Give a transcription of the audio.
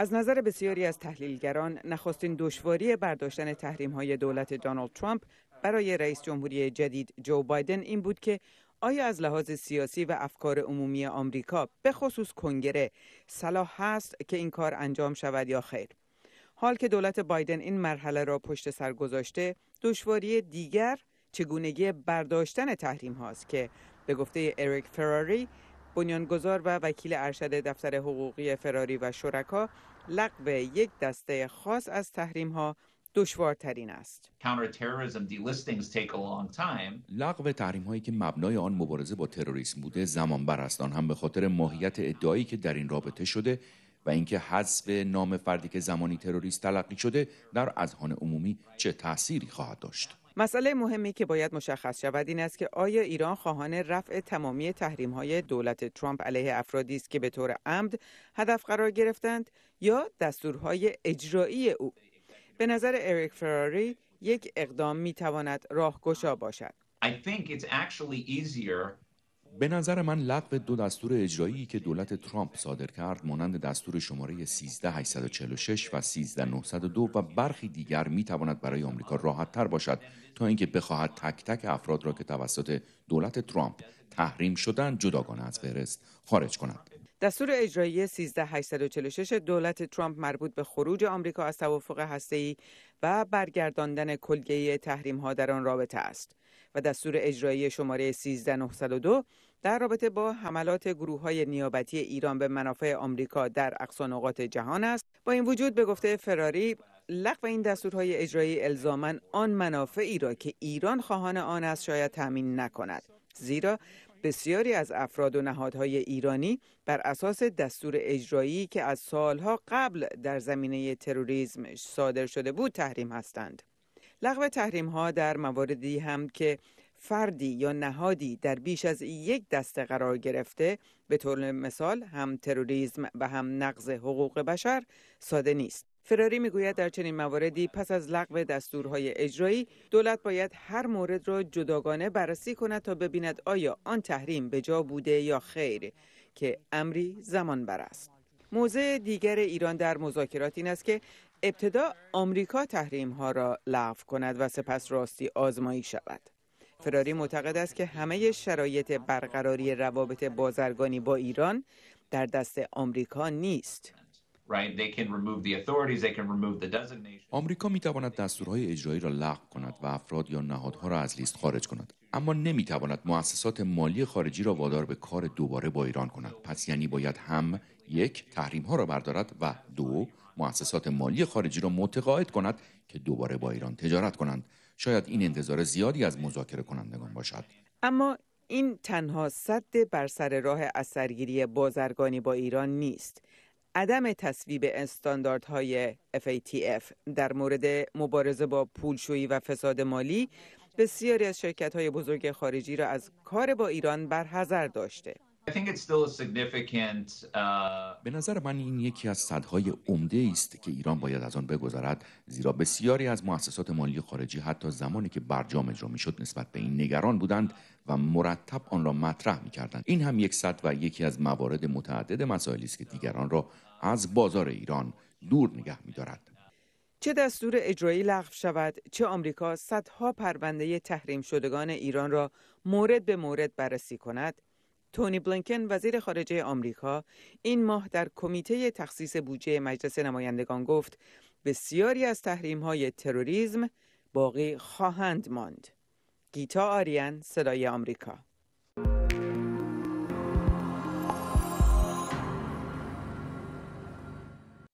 از نظر بسیاری از تحلیلگران نخستین دشواری برداشتن تحریم های دولت دونالد ترامپ برای رئیس جمهوری جدید جو بایدن این بود که آیا از لحاظ سیاسی و افکار عمومی آمریکا به خصوص کنگره صلاح هست که این کار انجام شود یا خیر حال که دولت بایدن این مرحله را پشت سر گذاشته دشواری دیگر چگونگی برداشتن تحریم هاست که به گفته اریک فراری بنیانگذار و وکیل ارشد دفتر حقوقی فراری و شرکا لغو یک دسته خاص از تحریم ها دشوارترین است. لغو تحریم هایی که مبنای آن مبارزه با تروریسم بوده زمان برستان است آن هم به خاطر ماهیت ادعایی که در این رابطه شده و اینکه حذف نام فردی که زمانی تروریست تلقی شده در اذهان عمومی چه تأثیری خواهد داشت. مسئله مهمی که باید مشخص شود این است که آیا ایران خواهان رفع تمامی تحریم های دولت ترامپ علیه افرادی است که به طور عمد هدف قرار گرفتند یا دستورهای اجرایی او به نظر اریک فراری یک اقدام می تواند راهگشا باشد به نظر من لغو دو دستور اجرایی که دولت ترامپ صادر کرد مانند دستور شماره 13846 و 13902 و برخی دیگر می تواند برای آمریکا راحت تر باشد تا اینکه بخواهد تک تک افراد را که توسط دولت ترامپ تحریم شدن جداگانه از فهرست خارج کند. دستور اجرایی 13846 دولت ترامپ مربوط به خروج آمریکا از توافق هسته‌ای و برگرداندن کلیه تحریم ها در آن رابطه است و دستور اجرایی شماره 13902 در رابطه با حملات گروه های نیابتی ایران به منافع آمریکا در نقاط جهان است با این وجود به گفته فراری لغو این دستورهای اجرایی الزاما آن منافعی را که ایران خواهان آن است شاید تامین نکند زیرا بسیاری از افراد و نهادهای ایرانی بر اساس دستور اجرایی که از سالها قبل در زمینه تروریسم صادر شده بود تحریم هستند. لغو تحریم ها در مواردی هم که فردی یا نهادی در بیش از یک دسته قرار گرفته به طور مثال هم تروریسم و هم نقض حقوق بشر ساده نیست. فراری میگوید در چنین مواردی پس از لغو دستورهای اجرایی دولت باید هر مورد را جداگانه بررسی کند تا ببیند آیا آن تحریم به جا بوده یا خیر که امری زمان بر است موضع دیگر ایران در مذاکرات این است که ابتدا آمریکا تحریم ها را لغو کند و سپس راستی آزمایی شود فراری معتقد است که همه شرایط برقراری روابط بازرگانی با ایران در دست آمریکا نیست آمریکا می تواند دستورهای اجرایی را لغو کند و افراد یا نهادها را از لیست خارج کند اما نمی تواند مؤسسات مالی خارجی را وادار به کار دوباره با ایران کند پس یعنی باید هم یک تحریم ها را بردارد و دو مؤسسات مالی خارجی را متقاعد کند که دوباره با ایران تجارت کنند شاید این انتظار زیادی از مذاکره کنندگان باشد اما این تنها صد بر سر راه اثرگیری بازرگانی با ایران نیست عدم تصویب استانداردهای FATF در مورد مبارزه با پولشویی و فساد مالی بسیاری از شرکت های بزرگ خارجی را از کار با ایران برحضر داشته. Uh, به نظر من این یکی از صدهای عمده است که ایران باید از آن بگذرد زیرا بسیاری از مؤسسات مالی خارجی حتی زمانی که برجام اجرا میشد نسبت به این نگران بودند و مرتب آن را مطرح می کردند. این هم یک صد و یکی از موارد متعدد مسائلی است که دیگران را از بازار ایران دور نگه دارد چه دستور اجرایی لغو شود چه آمریکا صدها پرونده تحریم شدگان ایران را مورد به مورد بررسی کند تونی بلینکن وزیر خارجه آمریکا این ماه در کمیته تخصیص بودجه مجلس نمایندگان گفت بسیاری از تحریم های تروریسم باقی خواهند ماند گیتا آریان صدای آمریکا